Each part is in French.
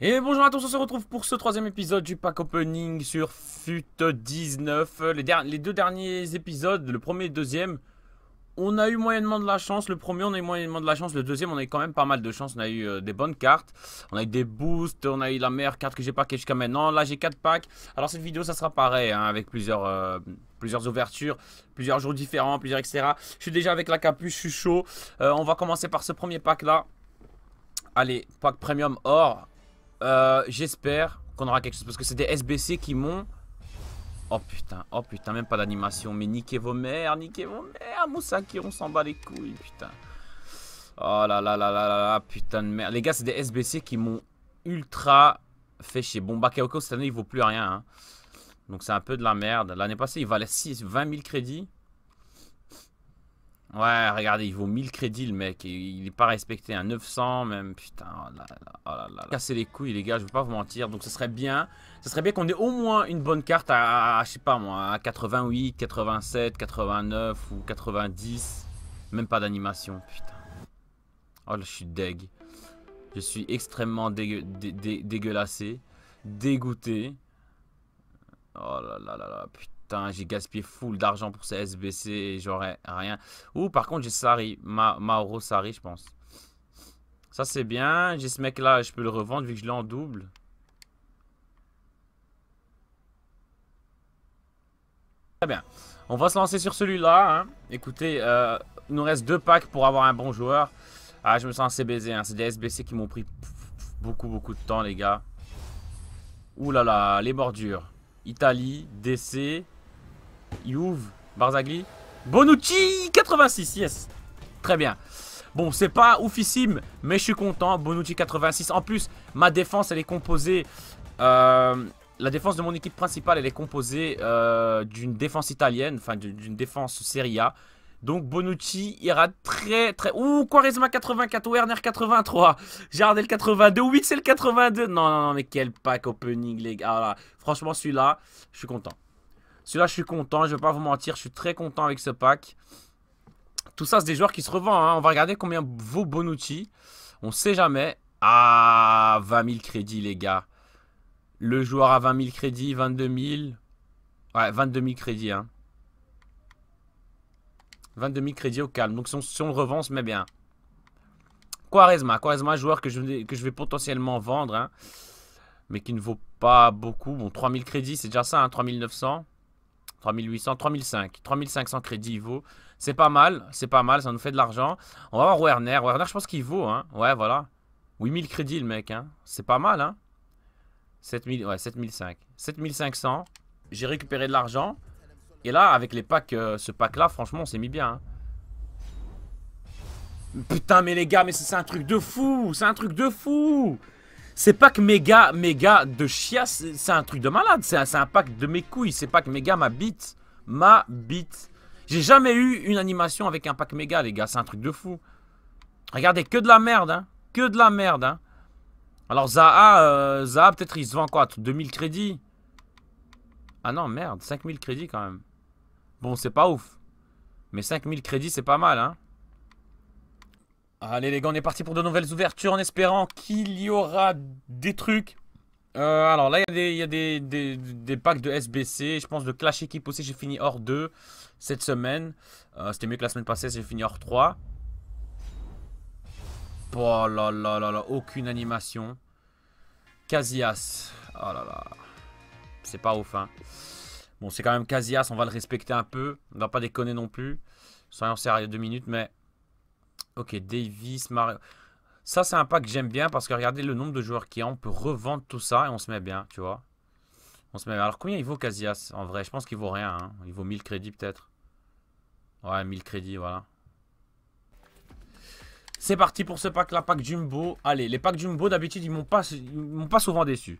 Et bonjour à tous, on se retrouve pour ce troisième épisode du pack opening sur FUT 19. Les, les, deux derniers épisodes, le premier et le deuxième, on a eu moyennement de la chance. Le premier, on a eu moyennement de la chance. Le deuxième, on a eu quand même pas mal de chance. On a eu euh, des bonnes cartes, on a eu des boosts, on a eu la meilleure carte que j'ai packée jusqu'à maintenant. Là, j'ai 4 packs. Alors cette vidéo, ça sera pareil, hein, avec plusieurs... Euh, plusieurs ouvertures, plusieurs jours différents, plusieurs etc. Je suis déjà avec la capuche, je suis chaud. Euh, on va commencer par ce premier pack là. Allez, pack premium or. Euh, j'espère qu'on aura quelque chose. Parce que c'est des SBC qui m'ont... Oh putain, oh putain, même pas d'animation. Mais niquez vos mères, niquez vos mères. Moussaki, on s'en bat les couilles, putain. Oh là là là là là là, putain de merde. Les gars, c'est des SBC qui m'ont ultra fait chier. Bon, Bakaoko, cette année, il vaut plus rien. Hein. Donc c'est un peu de la merde. L'année passée, il valait 6, 20 000 crédits. Ouais, regardez, il vaut 1000 crédits le mec. Et il n'est pas respecté. à 900 même. Putain, oh là, là, oh là, Cassez les couilles les gars, je veux pas vous mentir. Donc ce serait bien. Ce serait bien qu'on ait au moins une bonne carte à, je sais pas moi, à 88, 87, 89 ou 90. Même pas d'animation, putain. Oh là, je suis deg. Je suis extrêmement dégueulassé. Dégoûté. Oh là là là là, putain j'ai gaspillé full d'argent pour ces SBC et j'aurais rien. Ou par contre, j'ai Sari, Mauro Sari, je pense. Ça, c'est bien. J'ai ce mec-là, je peux le revendre vu que je l'ai en double. Très bien. On va se lancer sur celui-là. Hein. Écoutez, euh, il nous reste deux packs pour avoir un bon joueur. Ah, je me sens assez baisé. Hein. C'est des SBC qui m'ont pris beaucoup, beaucoup de temps, les gars. Ouh là là, les bordures. Italie, DC, Youve, Barzagli. Bonucci 86, yes. Très bien. Bon, c'est pas oufissime, mais je suis content. Bonucci 86. En plus, ma défense, elle est composée... Euh, la défense de mon équipe principale, elle est composée euh, d'une défense italienne, enfin d'une défense Serie A. Donc Bonucci ira très très... Ouh, Quaresma 84, Werner 83, le 82, le 82. Non, non, non, mais quel pack opening, les gars. Ah Franchement, celui-là, je suis content. Celui-là, je suis content. Je ne vais pas vous mentir. Je suis très content avec ce pack. Tout ça, c'est des joueurs qui se revendent. Hein. On va regarder combien vaut outil. On ne sait jamais. Ah, 20 000 crédits, les gars. Le joueur à 20 000 crédits, 22 000. Ouais, 22 000 crédits. Hein. 22 000 crédits au calme. Donc, si on, le revend, on se met bien. Quaresma. Quaresma, joueur que je, que je vais potentiellement vendre. Hein, mais qui ne vaut pas beaucoup. Bon, 3000 crédits, c'est déjà ça, hein, 3900. 3800, 3005, 3500 crédits il vaut. C'est pas mal, c'est pas mal, ça nous fait de l'argent. On va voir Werner. Werner, je pense qu'il vaut, hein. Ouais, voilà. 8000 crédits le mec, hein. C'est pas mal, hein. 7000, ouais, 7500. J'ai récupéré de l'argent. Et là, avec les packs, euh, ce pack-là, franchement, on s'est mis bien. Hein. Putain, mais les gars, mais c'est un truc de fou C'est un truc de fou c'est pas que méga, méga de chiasse, c'est un truc de malade. C'est un, pack de mes couilles. C'est que méga ma bite. Ma bite. J'ai jamais eu une animation avec un pack méga, les gars. C'est un truc de fou. Regardez, que de la merde, hein. Que de la merde, hein. Alors, Zaha, euh, peut-être il se vend quoi 2000 crédits Ah non, merde. 5000 crédits quand même. Bon, c'est pas ouf. Mais 5000 crédits, c'est pas mal, hein. Allez les gars, on est parti pour de nouvelles ouvertures en espérant qu'il y aura des trucs. Euh, alors là, il y a, des, a des, packs de SBC, je pense de Clash Equipe aussi, j'ai fini hors 2 cette semaine. Euh, c'était mieux que la semaine passée, j'ai fini hors 3. Oh là là là là, aucune animation. Casias, Oh là là. C'est pas ouf, hein. Bon, c'est quand même Casias, on va le respecter un peu. On va pas déconner non plus. Soyons sérieux deux minutes, mais Ok, Davis, Mario. Ça, c'est un pack que j'aime bien parce que regardez le nombre de joueurs qu'il y a. On peut revendre tout ça et on se met bien, tu vois. On se met bien. Alors, combien il vaut Casias En vrai, je pense qu'il vaut rien. Hein. Il vaut 1000 crédits peut-être. Ouais, 1000 crédits, voilà. C'est parti pour ce pack, là pack Jumbo. Allez, les packs Jumbo, d'habitude, ils m'ont pas, pas souvent déçu.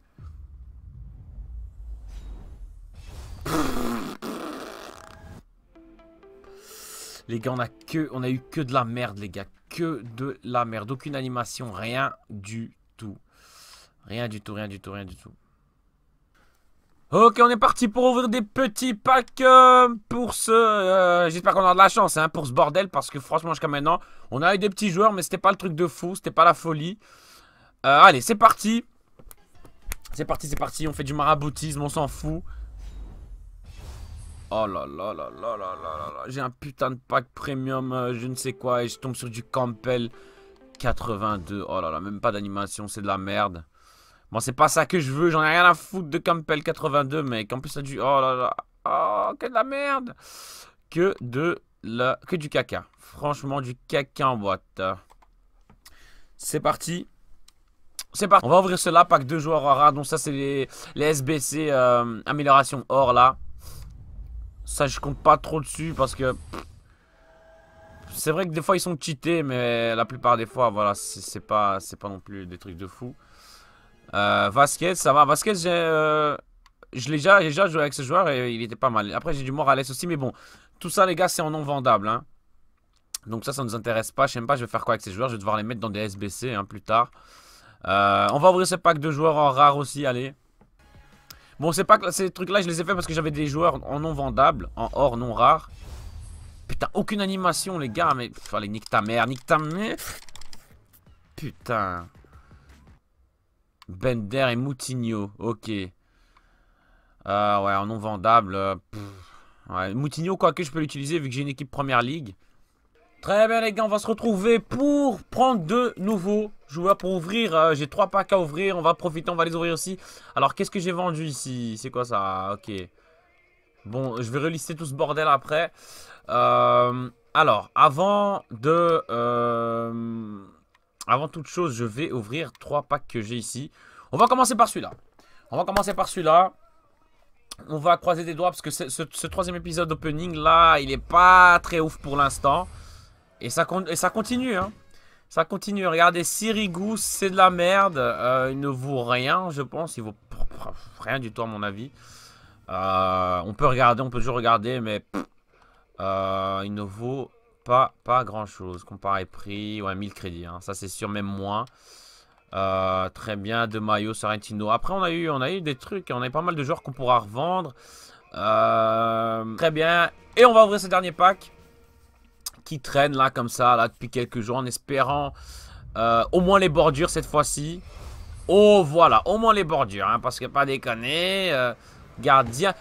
Les gars, on a, que, on a eu que de la merde, les gars. Que de la merde. Aucune animation, rien du tout. Rien du tout, rien du tout, rien du tout. Ok, on est parti pour ouvrir des petits packs euh, pour ce... Euh, j'espère qu'on aura de la chance hein, pour ce bordel parce que franchement, jusqu'à maintenant, on a eu des petits joueurs, mais c'était pas le truc de fou, c'était pas la folie. Euh, allez, c'est parti. C'est parti, c'est parti, on fait du maraboutisme, on s'en fout. Oh là là là là là là là J'ai un putain de pack premium, euh, je ne sais quoi, et je tombe sur du Campbell 82. Oh là là, même pas d'animation, c'est de la merde. bon, c'est pas ça que je veux, j'en ai rien à foutre de Campbell 82, mec. En plus, ça du. Oh là là. Oh, que de la merde. Que de la. Que du caca. Franchement, du caca en boîte. C'est parti. C'est parti. On va ouvrir cela, pack de joueurs rares. Donc, ça, c'est les, les SBC euh, amélioration or là. Ça, je compte pas trop dessus parce que... C'est vrai que des fois, ils sont cheatés, mais la plupart des fois, voilà, c'est pas, pas non plus des trucs de fou. Euh, Vasquez, ça va. Vasquez, j'ai... Euh, je l'ai déjà, déjà, joué avec ce joueur et il était pas mal. Après, j'ai du Morales aussi, mais bon. Tout ça, les gars, c'est en non vendable. Hein. Donc ça, ça nous intéresse pas. Je sais même pas, je vais faire quoi avec ces joueurs. Je vais devoir les mettre dans des SBC hein, plus tard. Euh, on va ouvrir ce pack de joueurs en rare aussi, allez. Bon, c'est pas que ces trucs-là, je les ai fait parce que j'avais des joueurs en non vendable en or non rare. Putain, aucune animation, les gars, mais... fallait allez, nique ta mère, nique ta mère Putain. Bender et Moutinho, ok. Ah ouais, en non vendable. quoi euh, Moutinho, quoique je peux l'utiliser vu que j'ai une équipe première ligue. Très bien les gars, on va se retrouver pour prendre de nouveaux joueurs pour ouvrir. Euh, j'ai trois packs à ouvrir, on va profiter, on va les ouvrir aussi. Alors qu'est-ce que j'ai vendu ici C'est quoi ça ah, Ok. Bon, je vais relister tout ce bordel après. Euh, alors, avant de... Euh, avant toute chose, je vais ouvrir trois packs que j'ai ici. On va commencer par celui-là. On va commencer par celui-là. On va croiser des doigts parce que ce, troisième épisode d'opening, là, il est pas très ouf pour l'instant. Et ça, ça continue, hein. Ça continue. Regardez, Sirigu, c'est de la merde. Euh, il ne vaut rien, je pense. Il vaut rien du tout, à mon avis. Euh, on peut regarder, on peut toujours regarder, mais euh, il ne vaut pas, pas grand-chose. Comparé prix, ouais, 1000 crédits. Hein. Ça, c'est sûr, même moins. très bien, De Mayo, Sorrentino. Après, on a eu, on a eu des trucs, on a eu pas mal de joueurs qu'on pourra revendre. très bien. Et on va ouvrir ce dernier pack qui traîne là comme ça là depuis quelques jours en espérant euh, au moins les bordures cette fois-ci. Oh voilà, au moins les bordures, hein, parce que pas déconner, euh, gardien.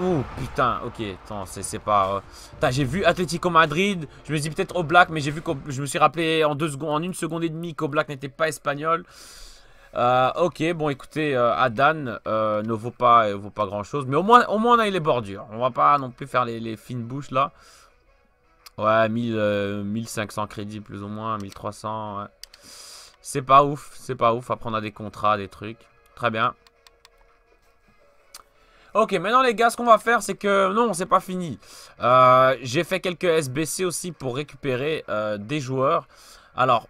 Ouh putain, ok, attends, c'est pas. Euh, j'ai vu Atlético Madrid, je me dis peut-être au Black, mais j'ai vu que je me suis rappelé en deux secondes, en une seconde et demie qu'au Black n'était pas espagnol. Euh, ok, bon écoutez, Adan ne vaut pas, vaut pas grand chose, mais au moins, au moins on a eu les bordures. On va pas non plus faire les, les fines bouches là. Ouais, 1000, 1500 euh, crédits plus ou moins, 1300. Ouais. C'est pas ouf, c'est pas ouf. Après, on a des contrats, des trucs. Très bien. Ok, maintenant les gars, ce qu'on va faire, c'est que... Non, c'est pas fini. Euh, j'ai fait quelques SBC aussi pour récupérer euh, des joueurs. Alors,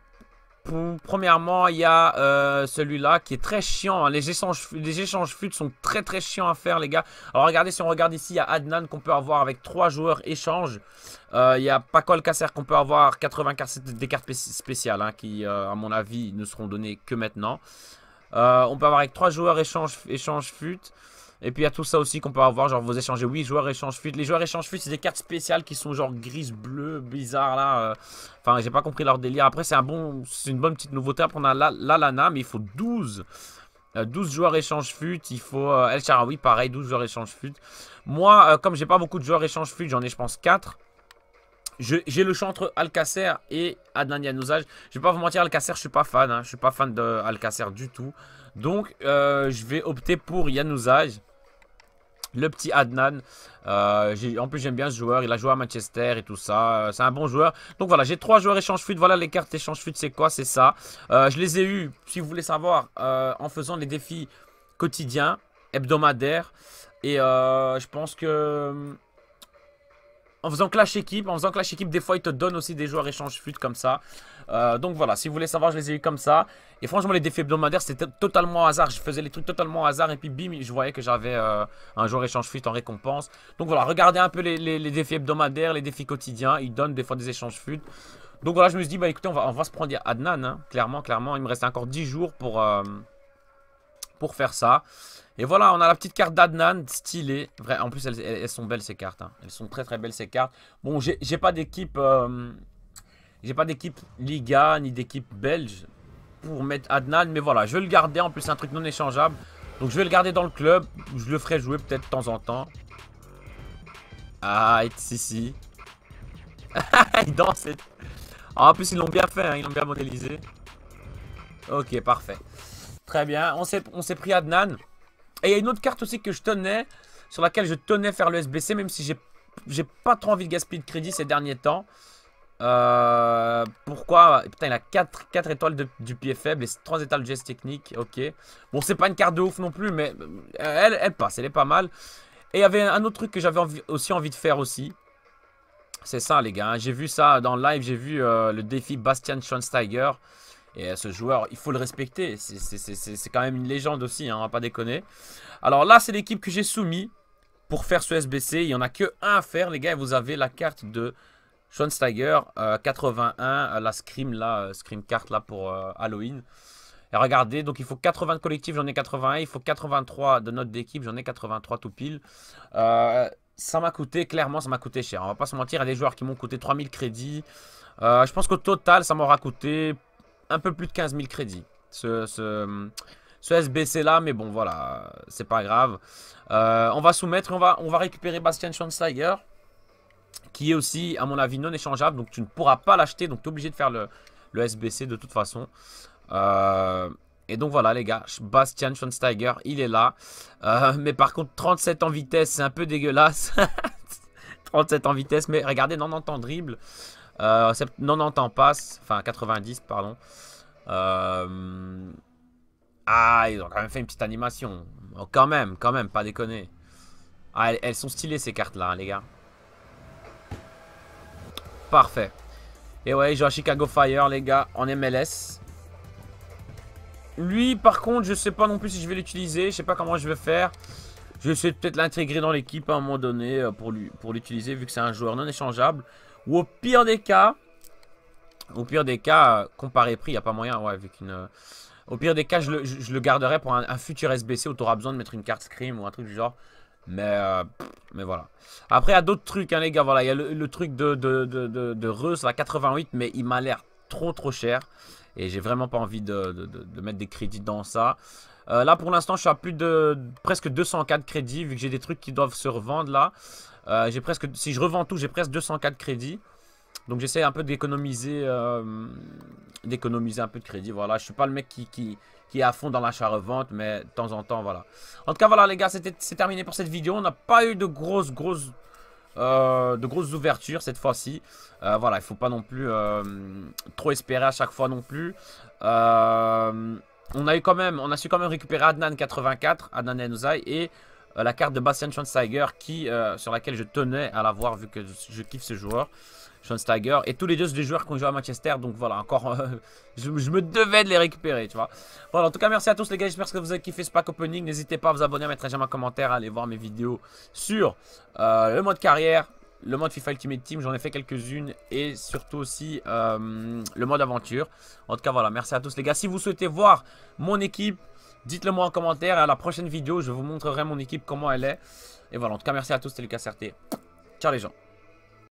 premièrement, il y a euh, celui-là qui est très chiant. Hein. Les échanges, les échanges fut sont très très chiants à faire, les gars. Alors regardez, si on regarde ici, il y a Adnan qu'on peut avoir avec trois joueurs échange. Euh, il y a Pacol Kasser qu'on peut avoir 84 des cartes spéciales hein, qui, euh, à mon avis, ne seront données que maintenant. on peut avoir avec 3 joueurs échange, échange fut. Et puis il y a tout ça aussi qu'on peut avoir, genre vous échangez, oui, joueurs échange fuite. Les joueurs échange fut c'est des cartes spéciales qui sont genre grises, bleues, bizarres là. Euh. Enfin, j'ai pas compris leur délire. Après, c'est un bon, c'est une bonne petite nouveauté. Après, on a la, Lana, mais il faut 12. 12 euh, joueurs échange fut, il faut euh, El Charawi, pareil, 12 joueurs échange fut. Moi, comme j'ai pas beaucoup de joueurs échange fut, j'en ai je pense 4. J'ai le choix entre Alcacer et Adnan Yanouzaj. Je vais pas vous mentir, Alcacer, je suis pas fan. Hein. je suis pas fan de du tout. Donc, je vais opter pour Yanouzaj. Le petit Adnan, euh, en plus j'aime bien ce joueur, il a joué à Manchester et tout ça, euh, c'est un bon joueur. Donc voilà, j'ai trois joueurs échange fut voilà les cartes échange fuite c'est quoi, c'est ça. Euh, je les ai eues, si vous voulez savoir, en faisant les défis quotidiens, hebdomadaires. Et je pense que en faisant clash équipe. En faisant clash équipe, des fois, ils te donnent aussi des joueurs échange fut comme ça. Euh, donc voilà, si vous voulez savoir, je les ai eu comme ça. Et franchement, les défis hebdomadaires, c'était totalement hasard. Je faisais les trucs totalement hasard. Et puis, bim, je voyais que j'avais euh, un joueur échange fut en récompense. Donc voilà, regardez un peu les, défis hebdomadaires, les défis quotidiens. Ils donnent des fois des échanges fut. Donc voilà, je me suis dit, bah écoutez, on va, on va se prendre Adnan. Hein. Clairement, clairement, il me restait encore 10 jours pour... Euh, pour faire ça. Et voilà, on a la petite carte d'Adnan, stylée. Vrai, en plus, elles, sont belles ces cartes. Hein. Elles sont très très belles ces cartes. Bon, j'ai pas d'équipe... Euh, j'ai pas d'équipe Liga, ni d'équipe belge pour mettre Adnan. Mais voilà, je vais le garder. En plus, c'est un truc non échangeable. Donc, je vais le garder dans le club. Je le ferai jouer peut-être de temps en temps. Ah, si, si. il danse. Ah, en plus, ils l'ont bien fait. Hein. Ils l'ont bien modélisé. Ok, parfait. Très bien. On s'est pris Adnan. Et il y a une autre carte aussi que je tenais, sur laquelle je tenais faire le SBC, même si j'ai pas trop envie de gaspiller de crédit ces derniers temps. Euh, pourquoi Putain, il a 4, étoiles du pied faible et 3 étoiles de geste technique. Ok. Bon, c'est pas une carte de ouf non plus, mais euh, elle, passe, elle est pas mal. Et il y avait un autre truc que j'avais aussi envie de faire aussi. C'est ça, les gars. J'ai vu ça dans le live, j'ai vu euh, le défi Bastian Schoensteiger. Et euh, ce joueur, il faut le respecter. C'est quand même une légende aussi, hein, on va pas déconner. Alors là, c'est l'équipe que j'ai soumis pour faire ce SBC. Il n'y en a que un à faire, les gars. vous avez la carte de Sean 81, euh, euh, la Scream là, Scream carte là pour Halloween. Et regardez, donc il faut 80 collectifs j'en ai 81. Il faut 83 de notes d'équipe, j'en ai 83 tout pile. ça m'a coûté, clairement, ça m'a coûté cher. On va pas se mentir, il y a des joueurs qui m'ont coûté 3000 crédits. je pense qu'au total, ça m'aura coûté un peu plus de 15 000 crédits. Ce, SBC là, mais bon voilà, c'est pas grave. Euh, on va soumettre, on va, on va récupérer Bastian Schoensteiger qui est aussi, à mon avis, non échangeable. Donc tu ne pourras pas l'acheter, donc tu es obligé de faire le, SBC de toute façon. Euh, et donc voilà les gars, Bastian Schoensteiger, il est là. Euh, mais par contre, 37 en vitesse, c'est un peu dégueulasse. 37 en vitesse, mais regardez, non, non, dribble. Euh, 90 ans passe, enfin 90 pardon. Euh, ah, ils ont quand même fait une petite animation. Oh, quand même, quand même, pas déconner. Ah, elles, sont stylées ces cartes-là, hein, les gars. Parfait. Et ouais, il joue à Chicago Fire, les gars, en MLS. Lui, par contre, je sais pas non plus si je vais l'utiliser. Je sais pas comment je vais faire. Je vais peut-être l'intégrer dans l'équipe à un moment donné euh, pour l'utiliser, pour vu que c'est un joueur non échangeable. Ou au pire des cas, au pire des cas, euh, comparé prix, il n'y a pas moyen, avec une... Euh, au pire des cas, je le, garderai pour un, futur SBC où tu auras besoin de mettre une carte Scream ou un truc du genre. Mais, euh, mais voilà. Après, il y a d'autres trucs, hein, les gars. Voilà, il y a le, truc de, Reus, la 88, mais il m'a l'air trop, trop cher. Et j'ai vraiment pas envie de, mettre des crédits dans ça. là, pour l'instant, je suis à plus de presque 204 crédits, vu que j'ai des trucs qui doivent se revendre, là. Euh, presque, si je revends tout, j'ai presque 204 crédits. Donc j'essaie un peu d'économiser euh, d'économiser un peu de crédit. Voilà, je suis pas le mec qui, qui, est à fond dans l'achat-revente, mais de temps en temps, voilà. En tout cas, voilà les gars, c'est terminé pour cette vidéo. On n'a pas eu de grosses, grosses, euh, de grosses ouvertures cette fois-ci. voilà, il faut pas non plus trop espérer à chaque fois non plus. on a eu quand même, on a su quand même récupérer Adnan 84, Adnan et et euh, la carte de Bastian Schoensteiger qui, euh, sur laquelle je tenais à l'avoir vu que je, kiffe ce joueur. Schweinsteiger et tous les deux sont des joueurs qui ont joué à Manchester donc voilà encore euh, je, me devais de les récupérer tu vois voilà en tout cas merci à tous les gars j'espère que vous avez kiffé ce pack opening n'hésitez pas à vous abonner à mettre un j'aime un commentaire à aller voir mes vidéos sur le mode carrière le mode FIFA Ultimate Team, j'en ai fait quelques-unes et surtout aussi le mode aventure. En tout cas, voilà, merci à tous les gars. Si vous souhaitez voir mon équipe, Dites-le moi en commentaire. Et à la prochaine vidéo, je vous montrerai mon équipe, comment elle est. Et voilà, en tout cas, merci à tous. C'était Lucas RT. Ciao les gens.